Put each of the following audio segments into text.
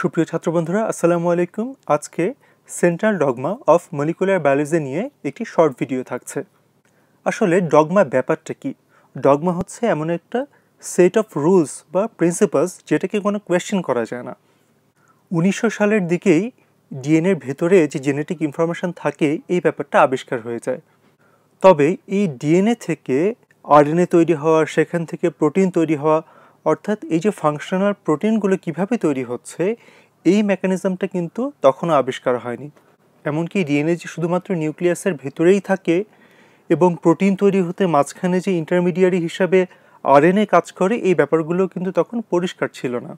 সুপ্রিয় ছাত্র বন্ধুরা আসসালামু আলাইকুম আজকে central dogma of molecular biology নিয়ে একটি শর্ট ভিডিও থাকছে আসলে ডগমা ব্যাপারটা কি ডগমা হচ্ছে এমন একটা সেট অফ রুলস বা প্রিন্সিপালস যেটাকে কোনো কোয়েশ্চেন করা যায় না উনিশশো সালের দিকেই ডিএনএর ভেতরে যে জেনেটিক ইনফরমেশান থাকে এই ব্যাপারটা আবিষ্কার হয়ে যায় তবে এই ডিএনএ থেকে আরএনএ তৈরি হওয়া সেখান থেকে প্রোটিন তৈরি হওয়া অর্থাৎ এই যে ফাংশনাল প্রোটিনগুলো কিভাবে তৈরি হচ্ছে এই মেকানিজমটা কিন্তু তখনও আবিষ্কার হয়নি এমনকি ডিএনএ যে শুধুমাত্র নিউক্লিয়াসের ভেতরেই থাকে এবং প্রোটিন তৈরি হতে মাঝখানে যে ইন্টারমিডিয়ারি হিসাবে আরএনএ কাজ করে এই ব্যাপারগুলো কিন্তু তখন পরিষ্কার ছিল না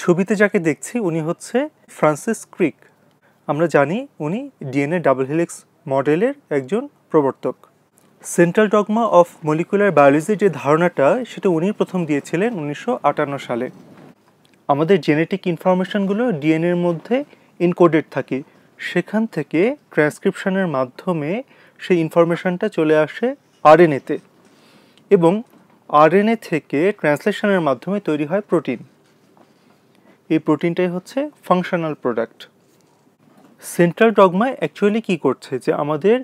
ছবিতে যাকে দেখছি উনি হচ্ছে ফ্রান্সিস ক্রিক আমরা জানি উনি ডিএনএ ডাবল হেলিক্স মডেলের একজন প্রবর্তক সেন্ট্রাল ডগমা অফ মলিকুলার বায়োলজির যে ধারণাটা সেটা উনি প্রথম দিয়েছিলেন উনিশশো সালে আমাদের জেনেটিক ইনফরমেশানগুলো ডিএনএর মধ্যে ইনকোডেড থাকে সেখান থেকে ট্রান্সক্রিপশনের মাধ্যমে সেই ইনফরমেশানটা চলে আসে আরএনএতে এবং আরএনএ থেকে ট্রান্সলেশনের মাধ্যমে তৈরি হয় প্রোটিন এই প্রোটিনটাই হচ্ছে functional product central dogma actually কী করছে যে আমাদের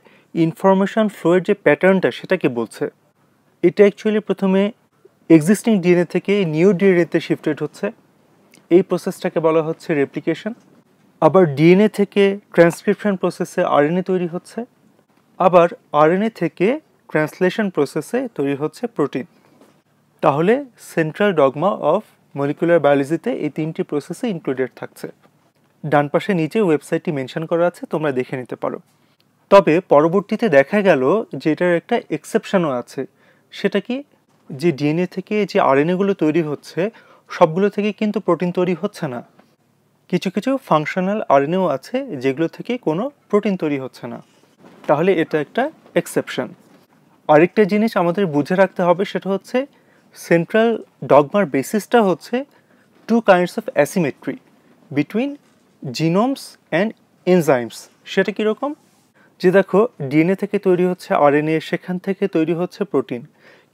ইনফরমেশান ফ্লোয়ের যে প্যাটার্নটা সেটাকে বলছে এটা অ্যাকচুয়ালি প্রথমে এক্সিস্টিং ডিএনএ থেকে নিউ ডিএনএতে শিফটেড হচ্ছে এই প্রসেসটাকে বলা হচ্ছে রেপ্লিকেশন আবার ডিএনএ থেকে ট্রান্সক্রিপশন প্রসেসে আরএনএ তৈরি হচ্ছে আবার আরএনএ থেকে ট্রান্সলেশন প্রসেসে তৈরি হচ্ছে প্রোটিন তাহলে সেন্ট্রাল ডগমা অফ মলিকুলার বায়োলজিতে এই তিনটি প্রসেসে ইনক্লুডেড থাকছে ডান পাশে নিচে ওয়েবসাইটটি মেনশন করা আছে তোমরা দেখে নিতে পারো তবে পরবর্তীতে দেখা গেল যে এটার একটা এক্সেপশানও আছে সেটা কি যে ডিএনএ থেকে যে আরএনএগুলো তৈরি হচ্ছে সবগুলো থেকে কিন্তু প্রোটিন তৈরি হচ্ছে না কিছু কিছু ফাংশনাল আরএনএও আছে যেগুলো থেকে কোনো প্রোটিন তৈরি হচ্ছে না তাহলে এটা একটা এক্সেপশন আরেকটা জিনিস আমাদের বুঝে রাখতে হবে সেটা হচ্ছে সেন্ট্রাল ডগমার বেসিসটা হচ্ছে two kinds of asymmetry between genomes and enzymes সেটা কীরকম যে দেখো ডিএনএ থেকে তৈরি হচ্ছে আরএনএ সেখান থেকে তৈরি হচ্ছে প্রোটিন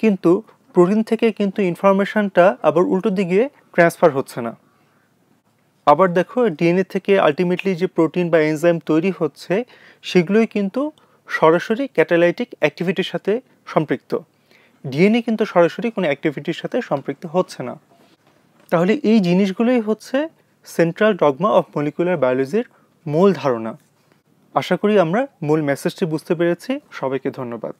কিন্তু প্রোটিন থেকে কিন্তু ইনফরমেশনটা আবার উল্টো দিকে ট্রান্সফার হচ্ছে না আবার দেখো ডিএনএ থেকে আলটিমেটলি যে প্রোটিন বা এনজাইম তৈরি হচ্ছে সেগুলোই কিন্তু সরাসরি ক্যাটালাইটিক অ্যাক্টিভিটির সাথে সম্পৃক্ত ডিএনএ কিন্তু সরাসরি কোনো অ্যাক্টিভিটির সাথে সম্পৃক্ত হচ্ছে না তাহলে এই জিনিসগুলোই হচ্ছে সেন্ট্রাল ডগমা অফ মলিকুলার বায়োলজির মূল ধারণা আশা করি আমরা মূল মেসেজটি বুঝতে পেরেছি সবাইকে ধন্যবাদ